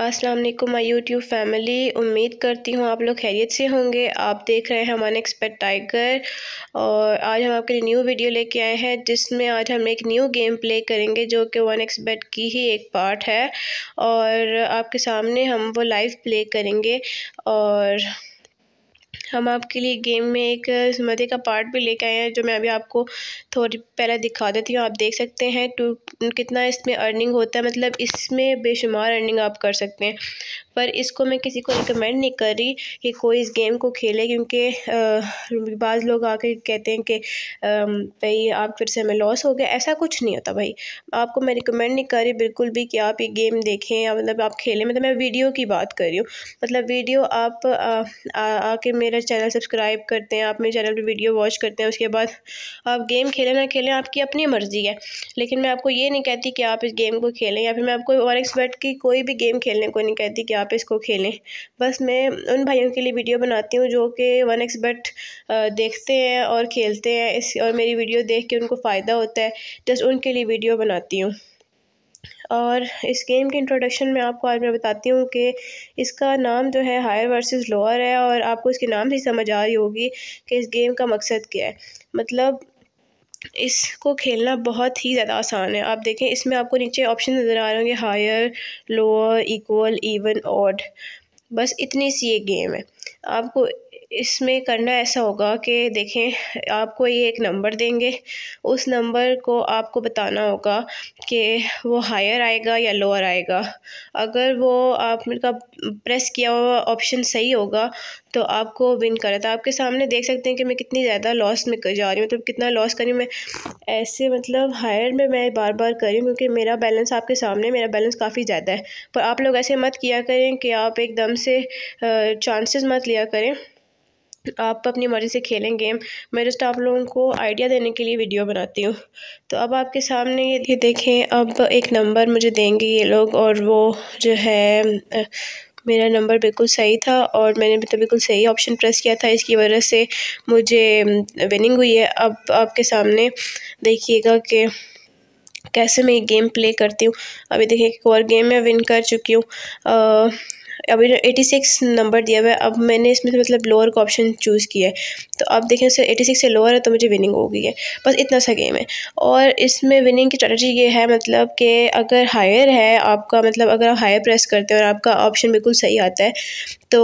अस्सलाम वालेकुम my YouTube family उम्मीद करती हूँ आप लोग खैरियत से होंगे आप देख रहे हैं हमारे एक्सपर्ट टाइगर और आज हम आपके लिए न्यू वीडियो लेके आए हैं जिसमें आज हम एक न्यू गेम प्ले करेंगे जो कि वन एक्सपर्ट की ही एक पार्ट है और आपके सामने हम वो लाइव प्ले करेंगे और हम आपके लिए गेम में एक मज़े का पार्ट भी लेके आए हैं जो मैं अभी आपको थोड़ी पहले दिखा देती हूँ आप देख सकते हैं टू कितना इसमें अर्निंग होता है मतलब इसमें बेशुमार अर्निंग आप कर सकते हैं पर इसको मैं किसी को रिकमेंड नहीं कर रही कि कोई इस गेम को खेले क्योंकि बाज़ लोग आके कहते हैं कि भाई आप फिर से हमें लॉस हो गया ऐसा कुछ नहीं होता भाई आपको मैं रिकमेंड नहीं कर रही बिल्कुल भी कि आप ये गेम देखें या मतलब आप खेलें मतलब मैं वीडियो की बात कर रही हूँ मतलब वीडियो आप आके मेरा चैनल सब्सक्राइब करते हैं आप मेरे चैनल पर वीडियो वॉच करते हैं उसके बाद आप गेम खेलें ना खेलें आपकी अपनी मर्ज़ी है लेकिन मैं आपको ये नहीं कहती कि आप इस गेम को खेलें या फिर मैं आपको और एक्सपर्ट की कोई भी गेम खेलने को नहीं कहती कि आप आप इसको खेलें बस मैं उन भाइयों के लिए वीडियो बनाती हूँ जो कि वन एक्स बट देखते हैं और खेलते हैं इस और मेरी वीडियो देख के उनको फ़ायदा होता है जस्ट उनके लिए वीडियो बनाती हूँ और इस गेम के इंट्रोडक्शन में आपको आज मैं बताती हूँ कि इसका नाम जो है हायर वर्सेस लोअर है और आपको इसके नाम से समझ आ रही होगी कि इस गेम का मकसद क्या है मतलब इसको खेलना बहुत ही ज़्यादा आसान है आप देखें इसमें आपको नीचे ऑप्शन नज़र आ रहे होंगे higher lower equal even odd बस इतनी सी ये गेम है आपको इसमें करना ऐसा होगा कि देखें आपको ये एक नंबर देंगे उस नंबर को आपको बताना होगा कि वो हायर आएगा या लोअर आएगा अगर वो आपका प्रेस किया हुआ ऑप्शन सही होगा तो आपको विन करा था तो आपके सामने देख सकते हैं कि मैं कितनी ज़्यादा लॉस में जा रही हूँ मतलब तो कितना लॉस करी मैं ऐसे मतलब हायर में मैं बार बार कर रही हूँ क्योंकि मेरा बैलेंस आपके सामने मेरा बैलेंस काफ़ी ज़्यादा है पर आप लोग ऐसे मत किया करें कि आप एकदम से चांसेस मत लिया करें आप अपनी मर्ज़ी से खेलें गेम मैं जस्ट आप लोगों को आइडिया देने के लिए वीडियो बनाती हूँ तो अब आपके सामने ये देखें अब एक नंबर मुझे देंगे ये लोग और वो जो है मेरा नंबर बिल्कुल सही था और मैंने भी तो बिल्कुल सही ऑप्शन प्रेस किया था इसकी वजह से मुझे विनिंग हुई है अब आपके सामने देखिएगा कि कैसे मैं ये गेम प्ले करती हूँ अभी देखिए एक और गेम मैं विन कर चुकी हूँ अभी एटी सिक्स नंबर दिया हुआ है अब मैंने इसमें से मतलब लोअर का ऑप्शन चूज़ किया है तो अब देखें सर एटी सिक्स से लोअर है तो मुझे विनिंग हो गई है बस इतना सा गेम है और इसमें विनिंग की स्ट्रेटी ये है मतलब कि अगर हायर है आपका मतलब अगर आप हायर प्रेस करते हैं और आपका ऑप्शन बिल्कुल सही आता है तो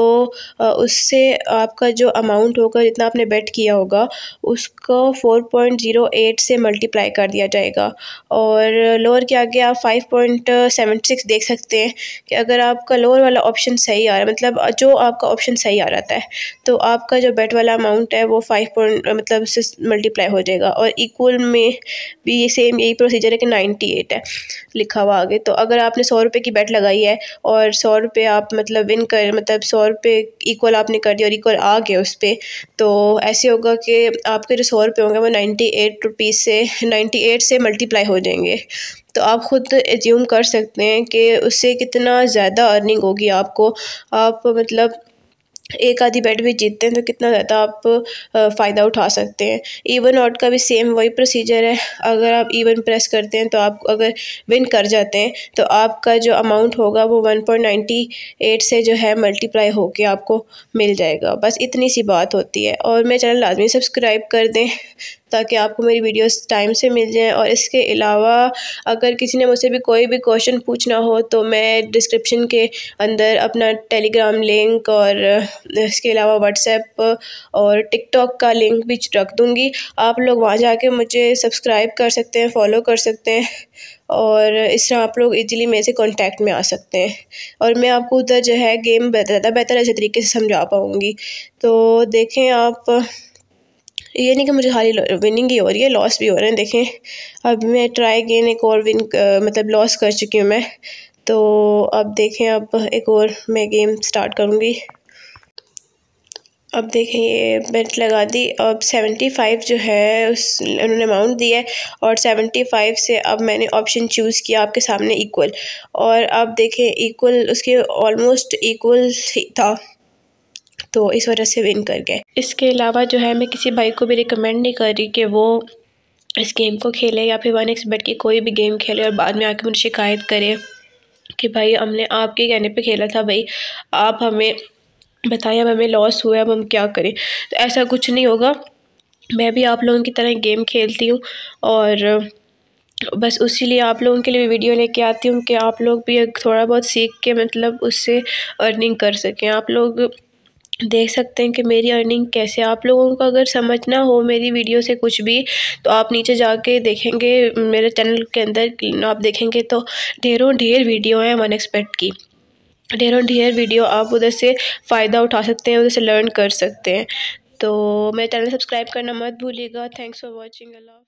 उससे आपका जो अमाउंट होगा जितना आपने बेट किया होगा उसको फोर पॉइंट ज़ीरो एट से मल्टीप्लाई कर दिया जाएगा और लोअर के आगे आप फाइव पॉइंट सेवन सिक्स देख सकते हैं कि अगर आपका लोअर वाला ऑप्शन ऑप्शन सही आ रहा है मतलब जो आपका ऑप्शन सही आ रहा है तो आपका जो बेट वाला अमाउंट है वो फाइव पॉइंट मतलब मल्टीप्लाई हो जाएगा और इक्वल में भी ये सेम यही प्रोसीजर है कि नाइन्टी एट है लिखा हुआ आगे तो अगर आपने सौ रुपये की बेट लगाई है और सौ रुपये आप मतलब विन कर मतलब सौ रुपये इक्वल आपने कर दिया और इक्वल आ गया उस पर तो ऐसे होगा कि आपके जो सौ रुपये होंगे वो नाइन्टी एट रुपीज़ से नाइन्टी एट से मल्टीप्लाई हो जाएंगे तो आप ख़ुद एज्यूम कर सकते हैं कि उससे कितना ज़्यादा अर्निंग होगी आपको आप मतलब एक आधी बैट भी जीतते हैं तो कितना ज़्यादा आप फ़ायदा उठा सकते हैं इवन आउट का भी सेम वही प्रोसीजर है अगर आप इवन प्रेस करते हैं तो आप अगर विन कर जाते हैं तो आपका जो अमाउंट होगा वो वन पॉइंट नाइन्टी एट से जो है मल्टीप्लाई होके आपको मिल जाएगा बस इतनी सी बात होती है और मेरा चैनल लाजमी सब्सक्राइब कर दें ताकि आपको मेरी वीडियोस टाइम से मिल जाएँ और इसके अलावा अगर किसी ने मुझसे भी कोई भी क्वेश्चन पूछना हो तो मैं डिस्क्रिप्शन के अंदर अपना टेलीग्राम लिंक और इसके अलावा व्हाट्सएप और टिकटॉक का लिंक भी रख दूँगी आप लोग वहाँ जाके मुझे सब्सक्राइब कर सकते हैं फॉलो कर सकते हैं और इस तरह आप लोग इजीली मेरे से कांटेक्ट में आ सकते हैं और मैं आपको उधर जो है गेम ज़्यादा बेहतर अच्छे तरीके से समझा पाऊँगी तो देखें आप ये नहीं कि मुझे खाली विनिंग ही हो रही है लॉस भी हो रहे हैं देखें अब मैं ट्राई गेन एक और विन मतलब लॉस कर चुकी हूँ मैं तो अब देखें अब एक और मैं गेम स्टार्ट करूँगी अब देखें ये बेट लगा दी अब सेवेंटी फाइव जो है उस उन्होंने अमाउंट दिया है और सेवेंटी फाइव से अब मैंने ऑप्शन चूज़ किया आपके सामने इक्वल और अब देखें इक्वल उसके ऑलमोस्ट इक्वल था तो इस वजह से विन कर गए इसके अलावा जो है मैं किसी भाई को भी रिकमेंड नहीं कर रही कि वो इस गेम को खेले या फिर वन एक्स बैठ के कोई भी गेम खेले और बाद में आके मुझे शिकायत करे कि भाई हमने आपके कहने पे खेला था भाई आप हमें बताएं अब हमें लॉस हुआ अब हम क्या करें तो ऐसा कुछ नहीं होगा मैं भी आप लोगों की तरह गेम खेलती हूँ और बस उसी लिए आप लोगों के लिए वीडियो लेके आती हूँ कि आप लोग भी थोड़ा बहुत सीख के मतलब उससे अर्निंग कर सकें आप लोग देख सकते हैं कि मेरी अर्निंग कैसे आप लोगों को अगर समझना हो मेरी वीडियो से कुछ भी तो आप नीचे जाके देखेंगे मेरे चैनल के अंदर आप देखेंगे तो ढेरों ढेर वीडियो हैं वन एक्सपेक्ट की ढेरों ढेर वीडियो आप उधर से फ़ायदा उठा सकते हैं उधर से लर्न कर सकते हैं तो मेरे चैनल सब्सक्राइब करना मत भूलिएगा थैंक्स फॉर वॉचिंग अला